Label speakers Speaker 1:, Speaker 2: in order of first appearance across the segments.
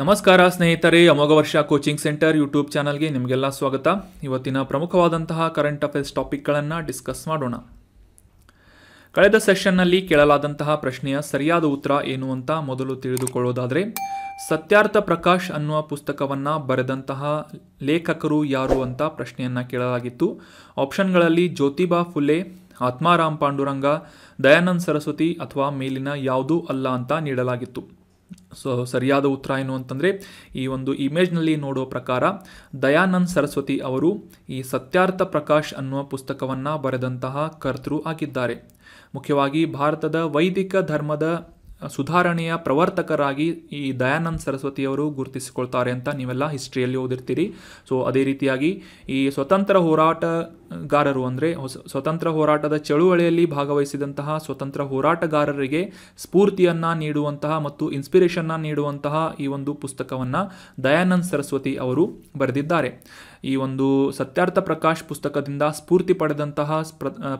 Speaker 1: ನಮಸ್ಕಾರ ಸ್ನೇಹಿತರೆ ಅಮೋಘ ವರ್ಷ ಕೋಚಿಂಗ್ ಸೆಂಟರ್ ಯೂಟ್ಯೂಬ್ ಚಾನಲ್ಗೆ ನಿಮಗೆಲ್ಲ ಸ್ವಾಗತ ಇವತ್ತಿನ ಪ್ರಮುಖವಾದಂತಹ ಕರೆಂಟ್ ಅಫೇರ್ಸ್ ಟಾಪಿಕ್ಗಳನ್ನು ಡಿಸ್ಕಸ್ ಮಾಡೋಣ ಕಳೆದ ಸೆಷನ್ನಲ್ಲಿ ಕೇಳಲಾದಂತಹ ಪ್ರಶ್ನೆಯ ಸರಿಯಾದ ಉತ್ತರ ಏನು ಅಂತ ಮೊದಲು ತಿಳಿದುಕೊಳ್ಳೋದಾದರೆ ಸತ್ಯಾರ್ಥ ಪ್ರಕಾಶ್ ಅನ್ನುವ ಪುಸ್ತಕವನ್ನು ಬರೆದಂತಹ ಲೇಖಕರು ಯಾರು ಅಂತ ಪ್ರಶ್ನೆಯನ್ನು ಕೇಳಲಾಗಿತ್ತು ಆಪ್ಷನ್ಗಳಲ್ಲಿ ಜ್ಯೋತಿಬಾ ಫುಲೆ ಆತ್ಮಾರಾಮ್ ಪಾಂಡುರಂಗ ದಯಾನಂದ್ ಸರಸ್ವತಿ ಅಥವಾ ಮೇಲಿನ ಯಾವುದೂ ಅಲ್ಲ ಅಂತ ನೀಡಲಾಗಿತ್ತು ಸೊ ಸರಿಯಾದ ಉತ್ತರ ಏನು ಅಂತಂದರೆ ಈ ಒಂದು ಇಮೇಜ್ನಲ್ಲಿ ನೋಡುವ ಪ್ರಕಾರ ದಯಾನಂದ್ ಸರಸ್ವತಿ ಅವರು ಈ ಸತ್ಯಾರ್ಥ ಪ್ರಕಾಶ್ ಅನ್ನುವ ಪುಸ್ತಕವನ್ನು ಬರೆದಂತಹ ಕರ್ತೃ ಆಗಿದ್ದಾರೆ ಮುಖ್ಯವಾಗಿ ಭಾರತದ ವೈದಿಕ ಧರ್ಮದ ಸುಧಾರಣೆಯ ಪ್ರವರ್ತಕರಾಗಿ ಈ ದಯಾನಂದ್ ಸರಸ್ವತಿಯವರು ಗುರುತಿಸಿಕೊಳ್ತಾರೆ ಅಂತ ನೀವೆಲ್ಲ ಹಿಸ್ಟ್ರಿಯಲ್ಲಿ ಓದಿರ್ತೀರಿ ಸೊ ಅದೇ ರೀತಿಯಾಗಿ ಈ ಸ್ವತಂತ್ರ ಹೋರಾಟಗಾರರು ಅಂದರೆ ಸ್ವತಂತ್ರ ಹೋರಾಟದ ಚಳುವಳಿಯಲ್ಲಿ ಭಾಗವಹಿಸಿದಂತಹ ಸ್ವತಂತ್ರ ಹೋರಾಟಗಾರರಿಗೆ ಸ್ಫೂರ್ತಿಯನ್ನು ನೀಡುವಂತಹ ಮತ್ತು ಇನ್ಸ್ಪಿರೇಷನ್ನ ನೀಡುವಂತಹ ಈ ಒಂದು ಪುಸ್ತಕವನ್ನು ದಯಾನಂದ್ ಸರಸ್ವತಿ ಅವರು ಬರೆದಿದ್ದಾರೆ ಈ ಒಂದು ಸತ್ಯಾರ್ಥ ಪ್ರಕಾಶ್ ಪುಸ್ತಕದಿಂದ ಸ್ಫೂರ್ತಿ ಪಡೆದಂತಹ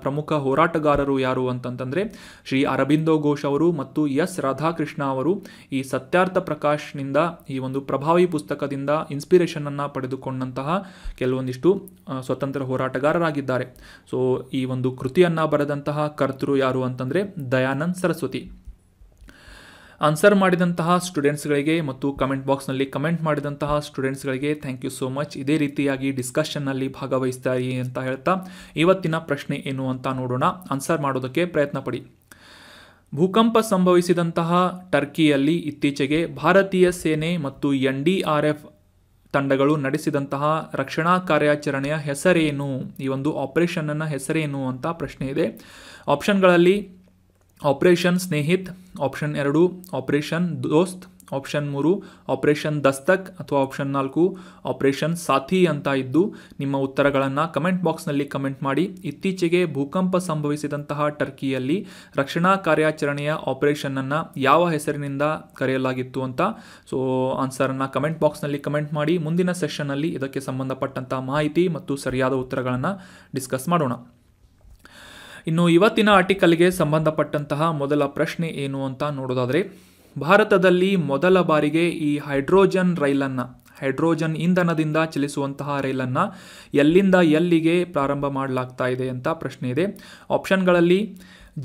Speaker 1: ಪ್ರಮುಖ ಹೋರಾಟಗಾರರು ಯಾರು ಅಂತಂತಂದರೆ ಶ್ರೀ ಅರಬಿಂದೋ ಘೋಷ್ ಅವರು ಮತ್ತು ಎಸ್ ರಾಧಾಕೃಷ್ಣ ಅವರು ಈ ಸತ್ಯಾರ್ಥ ಪ್ರಕಾಶ್ನಿಂದ ಈ ಒಂದು ಪ್ರಭಾವಿ ಪುಸ್ತಕದಿಂದ ಇನ್ಸ್ಪಿರೇಷನನ್ನು ಪಡೆದುಕೊಂಡಂತಹ ಕೆಲವೊಂದಿಷ್ಟು ಸ್ವತಂತ್ರ ಹೋರಾಟಗಾರರಾಗಿದ್ದಾರೆ ಸೊ ಈ ಒಂದು ಕೃತಿಯನ್ನು ಬರೆದಂತಹ ಕರ್ತೃ ಯಾರು ಅಂತಂದರೆ ದಯಾನಂದ್ ಸರಸ್ವತಿ ಆನ್ಸರ್ ಮಾಡಿದಂತಹ ಸ್ಟೂಡೆಂಟ್ಸ್ಗಳಿಗೆ ಮತ್ತು ಕಮೆಂಟ್ ಬಾಕ್ಸ್ನಲ್ಲಿ ಕಮೆಂಟ್ ಮಾಡಿದಂತಹ ಸ್ಟೂಡೆಂಟ್ಸ್ಗಳಿಗೆ ಥ್ಯಾಂಕ್ ಯು ಸೋ ಮಚ್ ಇದೇ ರೀತಿಯಾಗಿ ಡಿಸ್ಕಷನ್ನಲ್ಲಿ ಭಾಗವಹಿಸ್ತಾ ಇರಿ ಅಂತ ಹೇಳ್ತಾ ಇವತ್ತಿನ ಪ್ರಶ್ನೆ ಏನು ಅಂತ ನೋಡೋಣ ಆನ್ಸರ್ ಮಾಡೋದಕ್ಕೆ ಪ್ರಯತ್ನ ಪಡಿ ಭೂಕಂಪ ಸಂಭವಿಸಿದಂತಹ ಟರ್ಕಿಯಲ್ಲಿ ಇತ್ತೀಚೆಗೆ ಭಾರತೀಯ ಸೇನೆ ಮತ್ತು ಎನ್ ಡಿ ಆರ್ ಎಫ್ ತಂಡಗಳು ನಡೆಸಿದಂತಹ ರಕ್ಷಣಾ ಕಾರ್ಯಾಚರಣೆಯ ಹೆಸರೇನು ಈ ಒಂದು ಆಪರೇಷನ್ನ ಹೆಸರೇನು ಅಂತ ಪ್ರಶ್ನೆ ಇದೆ ಆಪ್ಷನ್ಗಳಲ್ಲಿ ಆಪರೇಷನ್ ಸ್ನೇಹಿತ್ ಆಪ್ಷನ್ ಎರಡು ಆಪರೇಷನ್ ದೋಸ್ತ್ ಆಪ್ಷನ್ ಮೂರು ಆಪರೇಷನ್ ದಸ್ತಕ್ ಅಥವಾ ಆಪ್ಷನ್ ನಾಲ್ಕು ಆಪರೇಷನ್ ಸಾಥಿ ಅಂತ ಇದ್ದು ನಿಮ್ಮ ಉತ್ತರಗಳನ್ನು ಕಮೆಂಟ್ ಬಾಕ್ಸ್ನಲ್ಲಿ ಕಮೆಂಟ್ ಮಾಡಿ ಇತ್ತೀಚೆಗೆ ಭೂಕಂಪ ಸಂಭವಿಸಿದಂತಹ ಟರ್ಕಿಯಲ್ಲಿ ರಕ್ಷಣಾ ಕಾರ್ಯಾಚರಣೆಯ ಆಪರೇಷನನ್ನು ಯಾವ ಹೆಸರಿನಿಂದ ಕರೆಯಲಾಗಿತ್ತು ಅಂತ ಸೊ ಆನ್ಸರನ್ನು ಕಮೆಂಟ್ ಬಾಕ್ಸ್ನಲ್ಲಿ ಕಮೆಂಟ್ ಮಾಡಿ ಮುಂದಿನ ಸೆಷನ್ನಲ್ಲಿ ಇದಕ್ಕೆ ಸಂಬಂಧಪಟ್ಟಂತಹ ಮಾಹಿತಿ ಮತ್ತು ಸರಿಯಾದ ಉತ್ತರಗಳನ್ನು ಡಿಸ್ಕಸ್ ಮಾಡೋಣ ಇನ್ನು ಇವತ್ತಿನ ಆರ್ಟಿಕಲ್ಗೆ ಸಂಬಂಧಪಟ್ಟಂತಹ ಮೊದಲ ಪ್ರಶ್ನೆ ಏನು ಅಂತ ನೋಡೋದಾದರೆ ಭಾರತದಲ್ಲಿ ಮೊದಲ ಬಾರಿಗೆ ಈ ಹೈಡ್ರೋಜನ್ ರೈಲನ್ನು ಹೈಡ್ರೋಜನ್ ಇಂಧನದಿಂದ ಚಲಿಸುವಂತಹ ರೈಲನ್ನು ಎಲ್ಲಿಂದ ಎಲ್ಲಿಗೆ ಪ್ರಾರಂಭ ಮಾಡಲಾಗ್ತಾ ಇದೆ ಅಂತ ಪ್ರಶ್ನೆ ಇದೆ ಆಪ್ಷನ್ಗಳಲ್ಲಿ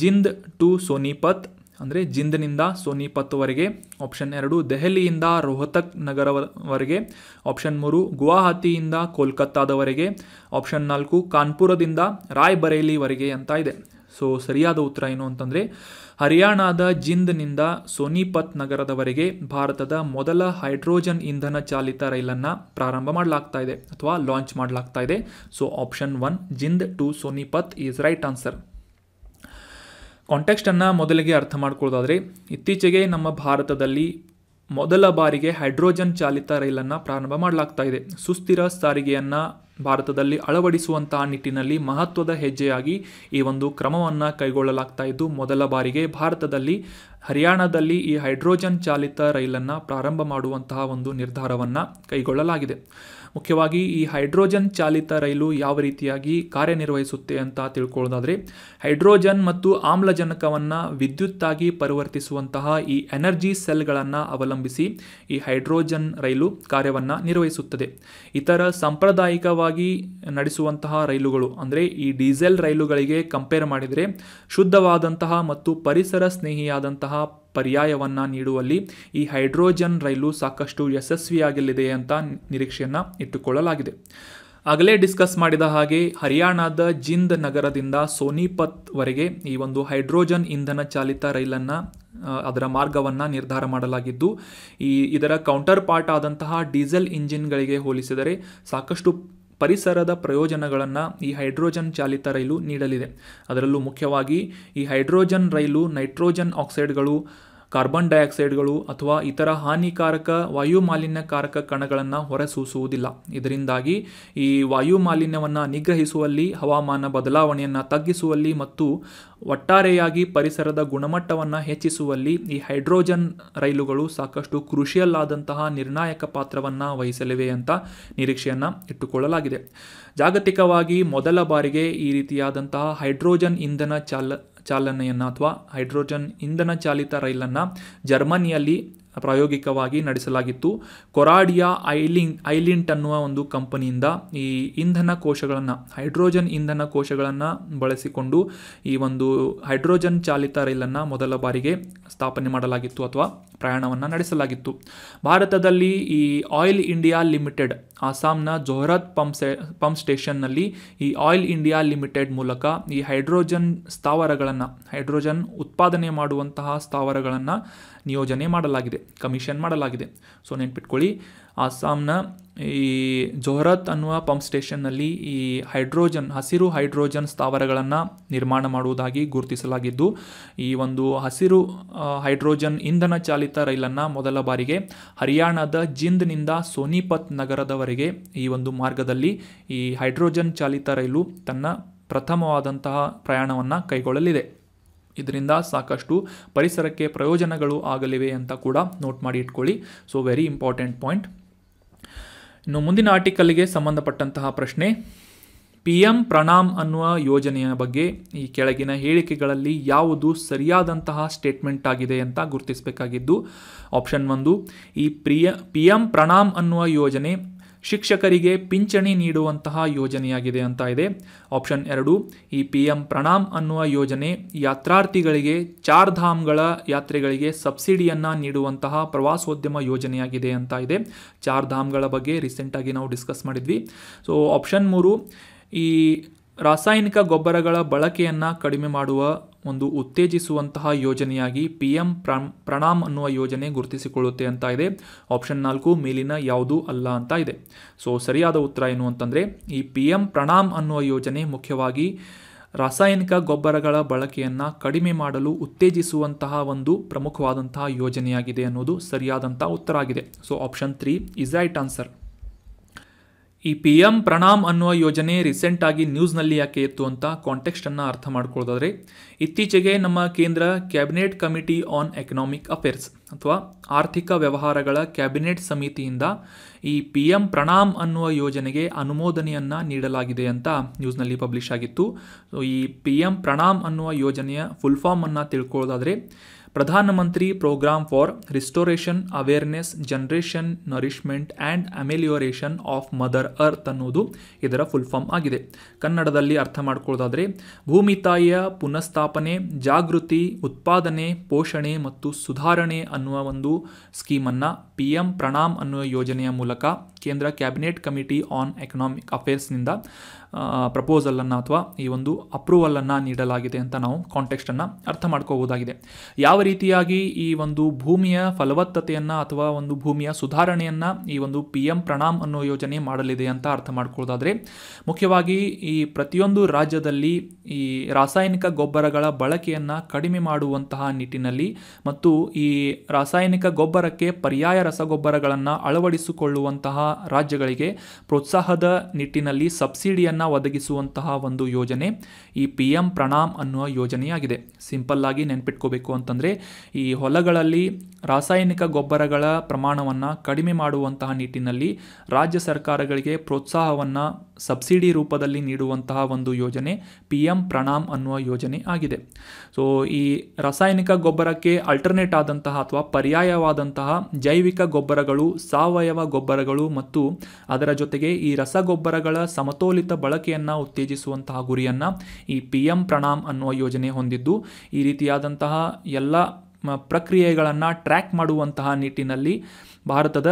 Speaker 1: ಜಿಂದ್ ಟು ಸೋನಿಪತ್ ಅಂದರೆ ಜಿಂದ್ನಿಂದ ಸೋನಿಪತ್ವರೆಗೆ ಆಪ್ಷನ್ ಎರಡು ದೆಹಲಿಯಿಂದ ರೋಹತಕ್ ನಗರವರೆಗೆ ಆಪ್ಷನ್ ಮೂರು ಗುವಾಹತಿಯಿಂದ ಕೋಲ್ಕತ್ತಾದವರೆಗೆ ಆಪ್ಷನ್ ನಾಲ್ಕು ಕಾನ್ಪುರದಿಂದ ರಾಯ್ಬರೇಲಿವರೆಗೆ ಅಂತ ಇದೆ ಸೊ ಸರಿಯಾದ ಉತ್ತರ ಏನು ಅಂತಂದರೆ ಹರಿಯಾಣದ ಜಿಂದ್ನಿಂದ ಸೋನಿಪತ್ ನಗರದವರೆಗೆ ಭಾರತದ ಮೊದಲ ಹೈಡ್ರೋಜನ್ ಇಂಧನ ಚಾಲಿತ ರೈಲನ್ನು ಪ್ರಾರಂಭ ಮಾಡಲಾಗ್ತಾ ಇದೆ ಅಥವಾ ಲಾಂಚ್ ಮಾಡಲಾಗ್ತಾ ಇದೆ so option one Jind to Sonipat is right answer ಕಾಂಟೆಕ್ಸ್ಟನ್ನು ಮೊದಲಿಗೆ ಅರ್ಥ ಮಾಡ್ಕೊಳ್ಳೋದಾದರೆ ಇತ್ತೀಚೆಗೆ ನಮ್ಮ ಭಾರತದಲ್ಲಿ ಮೊದಲ ಬಾರಿಗೆ ಹೈಡ್ರೋಜನ್ ಚಾಲಿತ ರೈಲನ್ನು ಪ್ರಾರಂಭ ಮಾಡಲಾಗ್ತಾ ಇದೆ ಸುಸ್ಥಿರ ಸಾರಿಗೆಯನ್ನು ಭಾರತದಲ್ಲಿ ಅಳವಡಿಸುವಂತಹ ನಿಟ್ಟಿನಲ್ಲಿ ಮಹತ್ವದ ಹೆಜ್ಜೆಯಾಗಿ ಈ ಒಂದು ಕ್ರಮವನ್ನು ಕೈಗೊಳ್ಳಲಾಗ್ತಾ ಇದ್ದು ಮೊದಲ ಬಾರಿಗೆ ಭಾರತದಲ್ಲಿ ಹರಿಯಾಣದಲ್ಲಿ ಈ ಹೈಡ್ರೋಜನ್ ಚಾಲಿತ ರೈಲನ್ನು ಪ್ರಾರಂಭ ಮಾಡುವಂತಹ ಒಂದು ನಿರ್ಧಾರವನ್ನು ಕೈಗೊಳ್ಳಲಾಗಿದೆ ಮುಖ್ಯವಾಗಿ ಈ ಹೈಡ್ರೋಜನ್ ಚಾಲಿತ ರೈಲು ಯಾವ ರೀತಿಯಾಗಿ ಕಾರ್ಯನಿರ್ವಹಿಸುತ್ತೆ ಅಂತ ತಿಳ್ಕೊಳ್ಳೋದಾದರೆ ಹೈಡ್ರೋಜನ್ ಮತ್ತು ಆಮ್ಲಜನಕವನ್ನು ವಿದ್ಯುತ್ತಾಗಿ ಪರಿವರ್ತಿಸುವಂತಹ ಈ ಎನರ್ಜಿ ಸೆಲ್ಗಳನ್ನು ಅವಲಂಬಿಸಿ ಈ ಹೈಡ್ರೋಜನ್ ರೈಲು ಕಾರ್ಯವನ್ನು ನಿರ್ವಹಿಸುತ್ತದೆ ಇತರ ಸಾಂಪ್ರದಾಯಿಕವಾಗಿ ನಡೆಸುವಂತಹ ರೈಲುಗಳು ಅಂದರೆ ಈ ಡೀಸೆಲ್ ರೈಲುಗಳಿಗೆ ಕಂಪೇರ್ ಮಾಡಿದರೆ ಶುದ್ಧವಾದಂತಹ ಮತ್ತು ಪರಿಸರ ಸ್ನೇಹಿಯಾದಂತಹ ಪರ್ಯಾಯವನ್ನು ನೀಡುವಲ್ಲಿ ಈ ಹೈಡ್ರೋಜನ್ ರೈಲು ಸಾಕಷ್ಟು ಯಶಸ್ವಿಯಾಗಲಿದೆ ಅಂತ ನಿರೀಕ್ಷೆಯನ್ನು ಇಟ್ಟುಕೊಳ್ಳಲಾಗಿದೆ ಆಗಲೇ ಡಿಸ್ಕಸ್ ಮಾಡಿದ ಹಾಗೆ ಹರಿಯಾಣದ ಜಿಂದ್ ನಗರದಿಂದ ಸೋನಿಪತ್ವರೆಗೆ ಈ ಒಂದು ಹೈಡ್ರೋಜನ್ ಇಂಧನ ಚಾಲಿತ ರೈಲನ್ನು ಅದರ ಮಾರ್ಗವನ್ನು ನಿರ್ಧಾರ ಮಾಡಲಾಗಿದ್ದು ಈ ಇದರ ಕೌಂಟರ್ ಪಾರ್ಟ್ ಆದಂತಹ ಡೀಸೆಲ್ ಇಂಜಿನ್ಗಳಿಗೆ ಹೋಲಿಸಿದರೆ ಸಾಕಷ್ಟು ಪರಿಸರದ ಪ್ರಯೋಜನಗಳನ್ನು ಈ ಹೈಡ್ರೋಜನ್ ಚಾಲಿತ ರೈಲು ನೀಡಲಿದೆ ಅದರಲ್ಲೂ ಮುಖ್ಯವಾಗಿ ಈ ಹೈಡ್ರೋಜನ್ ರೈಲು ನೈಟ್ರೋಜನ್ ಆಕ್ಸೈಡ್ಗಳು ಕಾರ್ಬನ್ ಡೈಆಕ್ಸೈಡ್ಗಳು ಅಥವಾ ಇತರ ಹಾನಿಕಾರಕ ವಾಯು ಮಾಲಿನ್ಯಕಾರಕ ಕಣಗಳನ್ನು ಹೊರಸೂಸುವುದಿಲ್ಲ ಇದರಿಂದಾಗಿ ಈ ವಾಯು ಮಾಲಿನ್ಯವನ್ನು ನಿಗ್ರಹಿಸುವಲ್ಲಿ ಹವಾಮಾನ ಬದಲಾವಣೆಯನ್ನು ತಗ್ಗಿಸುವಲ್ಲಿ ಮತ್ತು ಒಟ್ಟಾರೆಯಾಗಿ ಪರಿಸರದ ಗುಣಮಟ್ಟವನ್ನು ಹೆಚ್ಚಿಸುವಲ್ಲಿ ಈ ಹೈಡ್ರೋಜನ್ ರೈಲುಗಳು ಸಾಕಷ್ಟು ಕೃಷಿಯಲ್ಲಾದಂತಹ ನಿರ್ಣಾಯಕ ಪಾತ್ರವನ್ನು ವಹಿಸಲಿವೆ ಅಂತ ನಿರೀಕ್ಷೆಯನ್ನು ಇಟ್ಟುಕೊಳ್ಳಲಾಗಿದೆ ಜಾಗತಿಕವಾಗಿ ಮೊದಲ ಬಾರಿಗೆ ಈ ರೀತಿಯಾದಂತಹ ಹೈಡ್ರೋಜನ್ ಇಂಧನ ಚಾಲ ಚಾಲನೆಯನ್ನು ಅಥವಾ ಹೈಡ್ರೋಜನ್ ಇಂಧನ ಚಾಲಿತ ರೈಲನ್ನು ಜರ್ಮನಿಯಲ್ಲಿ ಪ್ರಾಯೋಗಿಕವಾಗಿ ನಡೆಸಲಾಗಿತ್ತು ಕೊರಾಡಿಯಾ ಐಲಿಂಗ್ ಐಲಿಂಟ್ ಅನ್ನುವ ಒಂದು ಕಂಪನಿಯಿಂದ ಈ ಇಂಧನ ಕೋಶಗಳನ್ನು ಹೈಡ್ರೋಜನ್ ಇಂಧನ ಕೋಶಗಳನ್ನು ಬಳಸಿಕೊಂಡು ಈ ಒಂದು ಹೈಡ್ರೋಜನ್ ಚಾಲಿತ ರೈಲನ್ನು ಮೊದಲ ಬಾರಿಗೆ ಸ್ಥಾಪನೆ ಮಾಡಲಾಗಿತ್ತು ಅಥವಾ ಪ್ರಯಾಣವನ್ನು ನಡೆಸಲಾಗಿತ್ತು ಭಾರತದಲ್ಲಿ ಈ ಆಯಿಲ್ ಇಂಡಿಯಾ ಲಿಮಿಟೆಡ್ ಅಸ್ಸಾಂನ ಜೋಹರತ್ ಪಂಪ್ ಪಂಪ್ ಸ್ಟೇಷನ್ನಲ್ಲಿ ಈ ಆಯಿಲ್ ಇಂಡಿಯಾ ಲಿಮಿಟೆಡ್ ಮೂಲಕ ಈ ಹೈಡ್ರೋಜನ್ ಸ್ಥಾವರಗಳನ್ನು ಹೈಡ್ರೋಜನ್ ಉತ್ಪಾದನೆ ಮಾಡುವಂತಹ ಸ್ಥಾವರಗಳನ್ನು ನಿಯೋಜನೆ ಮಾಡಲಾಗಿದೆ ಕಮಿಷನ್ ಮಾಡಲಾಗಿದೆ ಸೊ ನೆನ್ಪಿಟ್ಕೊಳ್ಳಿ ಅಸ್ಸಾಂನ ಈ ಜೊಹರತ್ ಅನ್ನುವ ಪಂಪ್ ಸ್ಟೇಷನ್ನಲ್ಲಿ ಈ ಹೈಡ್ರೋಜನ್ ಹಸಿರು ಹೈಡ್ರೋಜನ್ ಸ್ಥಾವರಗಳನ್ನು ನಿರ್ಮಾಣ ಮಾಡುವುದಾಗಿ ಗುರುತಿಸಲಾಗಿದ್ದು ಈ ಒಂದು ಹಸಿರು ಹೈಡ್ರೋಜನ್ ಇಂಧನ ಚಾಲಿತ ರೈಲನ್ನು ಮೊದಲ ಬಾರಿಗೆ ಹರಿಯಾಣದ ಜಿಂದ್ನಿಂದ ಸೋನಿಪತ್ ನಗರದವರೆಗೆ ಈ ಒಂದು ಮಾರ್ಗದಲ್ಲಿ ಈ ಹೈಡ್ರೋಜನ್ ಚಾಲಿತ ರೈಲು ತನ್ನ ಪ್ರಥಮವಾದಂತಹ ಪ್ರಯಾಣವನ್ನು ಕೈಗೊಳ್ಳಲಿದೆ ಇದರಿಂದ ಸಾಕಷ್ಟು ಪರಿಸರಕ್ಕೆ ಪ್ರಯೋಜನಗಳು ಆಗಲಿವೆ ಅಂತ ಕೂಡ ನೋಟ್ ಮಾಡಿ ಇಟ್ಕೊಳ್ಳಿ ಸೊ ವೆರಿ ಇಂಪಾರ್ಟೆಂಟ್ ಪಾಯಿಂಟ್ ಇನ್ನು ಮುಂದಿನ ಆರ್ಟಿಕಲ್ಗೆ ಸಂಬಂಧಪಟ್ಟಂತಹ ಪ್ರಶ್ನೆ ಪಿ ಎಂ ಪ್ರಣಾಮ್ ಅನ್ನುವ ಯೋಜನೆಯ ಬಗ್ಗೆ ಈ ಕೆಳಗಿನ ಹೇಳಿಕೆಗಳಲ್ಲಿ ಯಾವುದು ಸರಿಯಾದಂತಹ ಸ್ಟೇಟ್ಮೆಂಟ್ ಆಗಿದೆ ಅಂತ ಗುರುತಿಸಬೇಕಾಗಿದ್ದು ಆಪ್ಷನ್ ಒಂದು ಈ ಪ್ರಿಯ ಪಿ ಎಂ ಪ್ರಣಾಮ್ ಅನ್ನುವ ಯೋಜನೆ ಶಿಕ್ಷಕರಿಗೆ ಪಿಂಚಣಿ ನೀಡುವಂತಹ ಯೋಜನೆಯಾಗಿದೆ ಅಂತ ಇದೆ ಆಪ್ಷನ್ ಎರಡು ಈ ಪಿ ಎಂ ಪ್ರಣಾಮ್ ಅನ್ನುವ ಯೋಜನೆ ಯಾತ್ರಾರ್ಥಿಗಳಿಗೆ ಚಾರ್ಧಾಮ್ಗಳ ಯಾತ್ರೆಗಳಿಗೆ ಸಬ್ಸಿಡಿಯನ್ನು ನೀಡುವಂತಹ ಪ್ರವಾಸೋದ್ಯಮ ಯೋಜನೆಯಾಗಿದೆ ಅಂತ ಇದೆ ಚಾರ್ಧಾಮ್ಗಳ ಬಗ್ಗೆ ರೀಸೆಂಟಾಗಿ ನಾವು ಡಿಸ್ಕಸ್ ಮಾಡಿದ್ವಿ ಸೊ ಆಪ್ಷನ್ ಮೂರು ಈ ರಾಸಾಯನಿಕ ಗೊಬ್ಬರಗಳ ಬಳಕೆಯನ್ನು ಕಡಿಮೆ ಮಾಡುವ ಒಂದು ಉತ್ತೇಜಿಸುವಂತಹ ಯೋಜನೆಯಾಗಿ ಪಿ ಎಂ ಪ್ರಣಾಮ್ ಅನ್ನುವ ಯೋಜನೆ ಗುರುತಿಸಿಕೊಳ್ಳುತ್ತೆ ಅಂತ ಇದೆ ಆಪ್ಷನ್ ನಾಲ್ಕು ಮೇಲಿನ ಯಾವುದೂ ಅಲ್ಲ ಅಂತ ಇದೆ ಸೊ ಸರಿಯಾದ ಉತ್ತರ ಏನು ಅಂತಂದರೆ ಈ ಪಿ ಎಂ ಪ್ರಣಾಮ್ ಅನ್ನುವ ಯೋಜನೆ ಮುಖ್ಯವಾಗಿ ರಾಸಾಯನಿಕ ಗೊಬ್ಬರಗಳ ಬಳಕೆಯನ್ನು ಕಡಿಮೆ ಮಾಡಲು ಉತ್ತೇಜಿಸುವಂತಹ ಒಂದು ಪ್ರಮುಖವಾದಂತಹ ಯೋಜನೆಯಾಗಿದೆ ಅನ್ನೋದು ಸರಿಯಾದಂಥ ಉತ್ತರ ಆಗಿದೆ so option three is right answer ಈ ಪಿ ಎಂ ಪ್ರಣಾಮ್ ಅನ್ನುವ ಯೋಜನೆ ರೀಸೆಂಟಾಗಿ ನ್ಯೂಸ್ನಲ್ಲಿ ಯಾಕೆ ಇತ್ತು ಅಂತ ಕಾಂಟೆಕ್ಸ್ಟನ್ನು ಅರ್ಥ ಮಾಡ್ಕೊಳ್ಳೋದಾದರೆ ಇತ್ತೀಚೆಗೆ ನಮ್ಮ ಕೇಂದ್ರ cabinet committee on economic affairs ಅಥವಾ ಆರ್ಥಿಕ ವ್ಯವಹಾರಗಳ ಕ್ಯಾಬಿನೆಟ್ ಸಮಿತಿಯಿಂದ ಈ ಪಿ ಎಂ ಪ್ರಣಾಮ್ ಅನ್ನುವ ಯೋಜನೆಗೆ ಅನುಮೋದನೆಯನ್ನು ನೀಡಲಾಗಿದೆ ಅಂತ ನ್ಯೂಸ್ನಲ್ಲಿ ಪಬ್ಲಿಷ್ ಆಗಿತ್ತು ಈ ಪಿ ಎಂ ಪ್ರಣಾಮ್ ಅನ್ನುವ ಯೋಜನೆಯ ಫುಲ್ ಫಾರ್ಮನ್ನು ತಿಳ್ಕೊಳ್ಳೋದಾದರೆ Pradhan Mantri program for restoration awareness generation nourishment and amelioration of mother earth ಅನ್ನೋದು ಇದರ ಫುಲ್ ಫಾರ್ಮ್ ಆಗಿದೆ ಕನ್ನಡದಲ್ಲಿ ಅರ್ಥ ಮಾಡ್ಕೊಳ್ಳೋದಾದರೆ ಭೂಮಿ ತಾಯಿಯ ಪುನಃಸ್ಥಾಪನೆ ಜಾಗೃತಿ ಉತ್ಪಾದನೆ ಪೋಷಣೆ ಮತ್ತು ಸುಧಾರಣೆ ಅನ್ನುವ ಒಂದು ಸ್ಕೀಮನ್ನು ಪಿ ಎಂ ಪ್ರಣಾಮ್ ಅನ್ನುವ ಯೋಜನೆಯ ಮೂಲಕ ಕೇಂದ್ರ ಕ್ಯಾಬಿನೆಟ್ ಕಮಿಟಿ ಆನ್ ಎಕನಾಮಿಕ್ ಅಫೇರ್ಸ್ನಿಂದ ಪ್ರಪೋಸಲನ್ನು ಅಥವಾ ಈ ಒಂದು ಅಪ್ರೂವಲನ್ನು ನೀಡಲಾಗಿದೆ ಅಂತ ನಾವು ಕಾಂಟೆಕ್ಸ್ಟನ್ನು ಅರ್ಥ ಮಾಡ್ಕೋಬೋದಾಗಿದೆ ಯಾವ ರೀತಿಯಾಗಿ ಈ ಒಂದು ಭೂಮಿಯ ಫಲವತ್ತತೆಯನ್ನು ಅಥವಾ ಒಂದು ಭೂಮಿಯ ಸುಧಾರಣೆಯನ್ನು ಈ ಒಂದು ಪಿ ಎಂ ಪ್ರಣಾಮ್ ಅನ್ನೋ ಯೋಜನೆ ಮಾಡಲಿದೆ ಅಂತ ಅರ್ಥ ಮಾಡ್ಕೊಳ್ಳೋದಾದರೆ ಮುಖ್ಯವಾಗಿ ಈ ಪ್ರತಿಯೊಂದು ರಾಜ್ಯದಲ್ಲಿ ಈ ರಾಸಾಯನಿಕ ಗೊಬ್ಬರಗಳ ಬಳಕೆಯನ್ನು ಕಡಿಮೆ ಮಾಡುವಂತಹ ನಿಟ್ಟಿನಲ್ಲಿ ಮತ್ತು ಈ ರಾಸಾಯನಿಕ ಗೊಬ್ಬರಕ್ಕೆ ಪರ್ಯಾಯ ರಸಗೊಬ್ಬರಗಳನ್ನು ಅಳವಡಿಸಿಕೊಳ್ಳುವಂತಹ ರಾಜ್ಯಗಳಿಗೆ ಪ್ರೋತ್ಸಾಹದ ನಿಟ್ಟಿನಲ್ಲಿ ಸಬ್ಸಿಡಿಯನ್ನು ಒದಗಿಸುವಂತಹ ಒಂದು ಯೋಜನೆ ಈ ಪಿ ಎಂ ಪ್ರಣಾಮ್ ಅನ್ನುವ ಯೋಜನೆಯಾಗಿದೆ ಸಿಂಪಲ್ ಆಗಿ ನೆನ್ಪಿಟ್ಕೋಬೇಕು ಅಂತಂದರೆ ಈ ಹೊಲಗಳಲ್ಲಿ ರಾಸಾಯನಿಕ ಗೊಬ್ಬರಗಳ ಪ್ರಮಾಣವನ್ನು ಕಡಿಮೆ ಮಾಡುವಂತಹ ನಿಟ್ಟಿನಲ್ಲಿ ರಾಜ್ಯ ಸರ್ಕಾರಗಳಿಗೆ ಪ್ರೋತ್ಸಾಹವನ್ನು ಸಬ್ಸಿಡಿ ರೂಪದಲ್ಲಿ ನೀಡುವಂತಹ ಒಂದು ಯೋಜನೆ ಪಿ ಎಂ ಪ್ರಣಾಮ್ ಅನ್ನುವ ಯೋಜನೆ ಆಗಿದೆ ಸೊ ಈ ರಾಸಾಯನಿಕ ಗೊಬ್ಬರಕ್ಕೆ ಅಲ್ಟರ್ನೇಟ್ ಆದಂತಹ ಅಥವಾ ಪರ್ಯಾಯವಾದಂತಹ ಜೈವಿಕ ಗೊಬ್ಬರಗಳು ಸಾವಯವ ಗೊಬ್ಬರಗಳು ಮತ್ತು ಅದರ ಜೊತೆಗೆ ಈ ರಸಗೊಬ್ಬರಗಳ ಸಮತೋಲಿತ ಬಳಕೆಯನ್ನು ಉತ್ತೇಜಿಸುವಂತಹ ಗುರಿಯನ್ನು ಈ ಪಿ ಎಂ ಪ್ರಣಾಮ್ ಅನ್ನುವ ಯೋಜನೆ ಹೊಂದಿದ್ದು ಈ ರೀತಿಯಾದಂತಹ ಎಲ್ಲ ಪ್ರಕ್ರಿಯೆಗಳನ್ನು ಟ್ರ್ಯಾಕ್ ಮಾಡುವಂತಹ ನಿಟ್ಟಿನಲ್ಲಿ ಭಾರತದ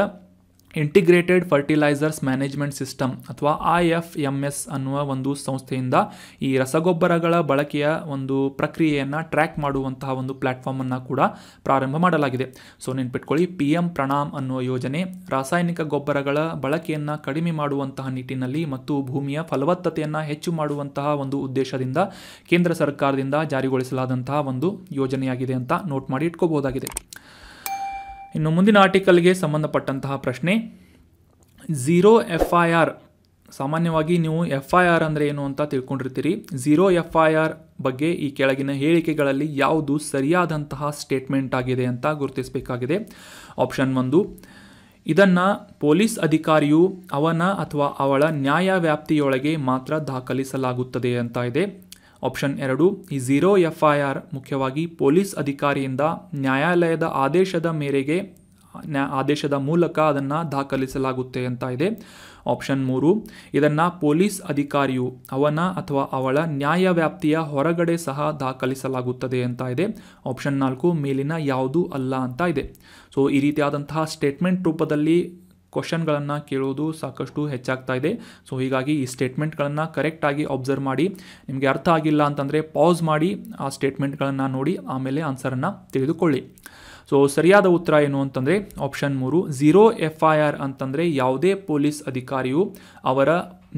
Speaker 1: ಇಂಟಿಗ್ರೇಟೆಡ್ ಫರ್ಟಿಲೈಸರ್ಸ್ ಮ್ಯಾನೇಜ್ಮೆಂಟ್ ಸಿಸ್ಟಮ್ ಅಥವಾ ಐ ಎಫ್ ಎಮ್ ಎಸ್ ಅನ್ನುವ ಒಂದು ಸಂಸ್ಥೆಯಿಂದ ಈ ರಸಗೊಬ್ಬರಗಳ ಬಳಕೆಯ ಒಂದು ಪ್ರಕ್ರಿಯೆಯನ್ನು ಟ್ರ್ಯಾಕ್ ಮಾಡುವಂತಹ ಒಂದು ಪ್ಲಾಟ್ಫಾರ್ಮನ್ನು ಕೂಡ ಪ್ರಾರಂಭ ಮಾಡಲಾಗಿದೆ ಸೊ ನೆನ್ಪಿಟ್ಕೊಳ್ಳಿ ಪಿ ಎಂ ಪ್ರಣಾಮ್ ಅನ್ನುವ ಯೋಜನೆ ರಾಸಾಯನಿಕ ಗೊಬ್ಬರಗಳ ಬಳಕೆಯನ್ನು ಕಡಿಮೆ ಮಾಡುವಂತಹ ನಿಟ್ಟಿನಲ್ಲಿ ಮತ್ತು ಭೂಮಿಯ ಫಲವತ್ತತೆಯನ್ನು ಹೆಚ್ಚು ಮಾಡುವಂತಹ ಒಂದು ಉದ್ದೇಶದಿಂದ ಕೇಂದ್ರ ಸರ್ಕಾರದಿಂದ ಜಾರಿಗೊಳಿಸಲಾದಂತಹ ಒಂದು ಯೋಜನೆಯಾಗಿದೆ ಅಂತ ನೋಟ್ ಮಾಡಿ ಇಟ್ಕೋಬಹುದಾಗಿದೆ ಇನ್ನು ಮುಂದಿನ ಆರ್ಟಿಕಲ್ಗೆ ಸಂಬಂಧಪಟ್ಟಂತಹ ಪ್ರಶ್ನೆ ಝೀರೋ ಎಫ್ ಐ ಆರ್ ಸಾಮಾನ್ಯವಾಗಿ ನೀವು ಎಫ್ ಐ ಆರ್ ಅಂದರೆ ಏನು ಅಂತ ತಿಳ್ಕೊಂಡಿರ್ತೀರಿ ಝೀರೋ ಎಫ್ ಐ ಆರ್ ಬಗ್ಗೆ ಈ ಕೆಳಗಿನ ಹೇಳಿಕೆಗಳಲ್ಲಿ ಯಾವುದು ಸರಿಯಾದಂತಹ ಸ್ಟೇಟ್ಮೆಂಟ್ ಆಗಿದೆ ಅಂತ ಗುರುತಿಸಬೇಕಾಗಿದೆ ಆಪ್ಷನ್ ಒಂದು ಇದನ್ನು ಪೊಲೀಸ್ ಅಧಿಕಾರಿಯು ಅವನ ಅಥವಾ ಅವಳ ನ್ಯಾಯ ವ್ಯಾಪ್ತಿಯೊಳಗೆ ಮಾತ್ರ ದಾಖಲಿಸಲಾಗುತ್ತದೆ ಅಂತ ಇದೆ ಆಪ್ಷನ್ ಎರಡು ಈ ಝೀರೋ ಎಫ್ ಐ ಆರ್ ಮುಖ್ಯವಾಗಿ ಪೊಲೀಸ್ ಅಧಿಕಾರಿಯಿಂದ ನ್ಯಾಯಾಲಯದ ಆದೇಶದ ಮೇರೆಗೆ ಆದೇಶದ ಮೂಲಕ ಅದನ್ನು ದಾಖಲಿಸಲಾಗುತ್ತೆ ಅಂತ ಇದೆ ಆಪ್ಷನ್ ಮೂರು ಇದನ್ನು ಪೊಲೀಸ್ ಅಧಿಕಾರಿಯು ಅವನ ಅಥವಾ ಅವಳ ನ್ಯಾಯ ವ್ಯಾಪ್ತಿಯ ಹೊರಗಡೆ ಸಹ ದಾಖಲಿಸಲಾಗುತ್ತದೆ ಅಂತ ಇದೆ ಆಪ್ಷನ್ ನಾಲ್ಕು ಮೇಲಿನ ಯಾವುದೂ ಅಲ್ಲ ಅಂತ ಇದೆ ಸೊ ಈ ರೀತಿಯಾದಂತಹ ಸ್ಟೇಟ್ಮೆಂಟ್ ರೂಪದಲ್ಲಿ ಕ್ವಶನ್ಗಳನ್ನು ಕೇಳೋದು ಸಾಕಷ್ಟು ಹೆಚ್ಚಾಗ್ತಾ ಇದೆ ಸೊ ಹೀಗಾಗಿ ಈ ಸ್ಟೇಟ್ಮೆಂಟ್ಗಳನ್ನು ಕರೆಕ್ಟಾಗಿ ಅಬ್ಸರ್ವ್ ಮಾಡಿ ನಿಮಗೆ ಅರ್ಥ ಆಗಿಲ್ಲ ಅಂತಂದರೆ ಪಾಸ್ ಮಾಡಿ ಆ ಸ್ಟೇಟ್ಮೆಂಟ್ಗಳನ್ನು ನೋಡಿ ಆಮೇಲೆ ಆನ್ಸರನ್ನು ತಿಳಿದುಕೊಳ್ಳಿ ಸೊ ಸರಿಯಾದ ಉತ್ತರ ಏನು ಅಂತಂದರೆ ಆಪ್ಷನ್ ಮೂರು ಝೀರೋ ಎಫ್ ಐ ಆರ್ ಅಂತಂದರೆ ಯಾವುದೇ ಪೊಲೀಸ್ ಅಧಿಕಾರಿಯು ಅವರ